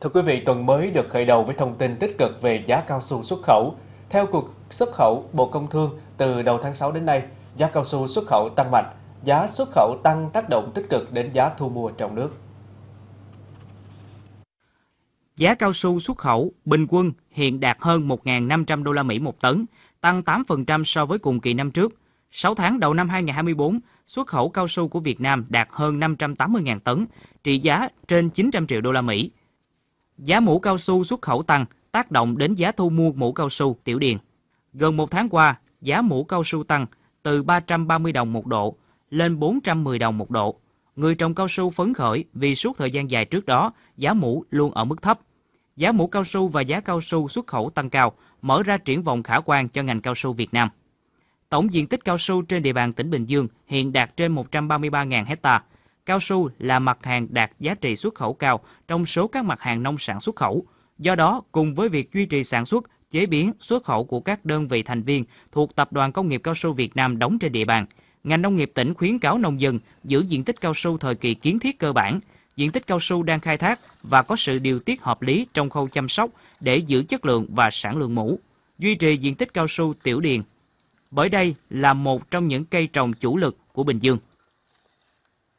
Thưa quý vị, tuần mới được khởi đầu với thông tin tích cực về giá cao su xuất khẩu. Theo cuộc xuất khẩu Bộ Công Thương, từ đầu tháng 6 đến nay, giá cao su xuất khẩu tăng mạnh. Giá xuất khẩu tăng tác động tích cực đến giá thu mua trong nước. Giá cao su xuất khẩu bình quân hiện đạt hơn 1.500 đô la Mỹ một tấn, tăng 8% so với cùng kỳ năm trước. 6 tháng đầu năm 2024, xuất khẩu cao su của Việt Nam đạt hơn 580.000 tấn, trị giá trên 900 triệu đô la Mỹ, Giá mũ cao su xuất khẩu tăng tác động đến giá thu mua mũ cao su tiểu điền. Gần một tháng qua, giá mũ cao su tăng từ 330 đồng một độ lên 410 đồng một độ. Người trồng cao su phấn khởi vì suốt thời gian dài trước đó giá mũ luôn ở mức thấp. Giá mũ cao su và giá cao su xuất khẩu tăng cao mở ra triển vọng khả quan cho ngành cao su Việt Nam. Tổng diện tích cao su trên địa bàn tỉnh Bình Dương hiện đạt trên 133.000 hectare, cao su là mặt hàng đạt giá trị xuất khẩu cao trong số các mặt hàng nông sản xuất khẩu. Do đó, cùng với việc duy trì sản xuất, chế biến, xuất khẩu của các đơn vị thành viên thuộc Tập đoàn Công nghiệp Cao su Việt Nam đóng trên địa bàn, ngành nông nghiệp tỉnh khuyến cáo nông dân giữ diện tích cao su thời kỳ kiến thiết cơ bản, diện tích cao su đang khai thác và có sự điều tiết hợp lý trong khâu chăm sóc để giữ chất lượng và sản lượng mũ, duy trì diện tích cao su tiểu điền. Bởi đây là một trong những cây trồng chủ lực của Bình Dương.